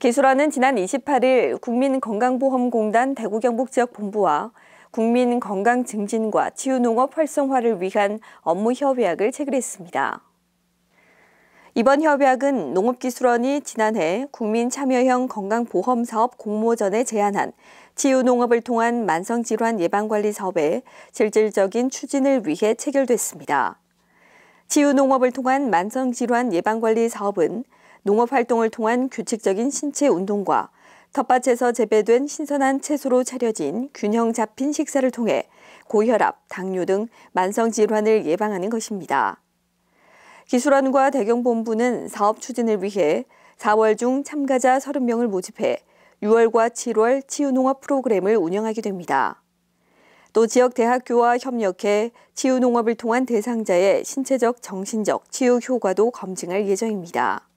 기술원은 지난 28일 국민건강보험공단 대구경북지역본부와 국민건강증진과 치유농업 활성화를 위한 업무 협약을 체결했습니다. 이번 협약은 농업기술원이 지난해 국민참여형 건강보험사업 공모전에 제안한 치유농업을 통한 만성질환 예방관리 사업의 실질적인 추진을 위해 체결됐습니다. 치유농업을 통한 만성질환 예방관리 사업은 농업 활동을 통한 규칙적인 신체 운동과 텃밭에서 재배된 신선한 채소로 차려진 균형 잡힌 식사를 통해 고혈압, 당뇨 등 만성 질환을 예방하는 것입니다. 기술원과 대경본부는 사업 추진을 위해 4월 중 참가자 30명을 모집해 6월과 7월 치유농업 프로그램을 운영하게 됩니다. 또 지역 대학교와 협력해 치유농업을 통한 대상자의 신체적, 정신적 치유 효과도 검증할 예정입니다.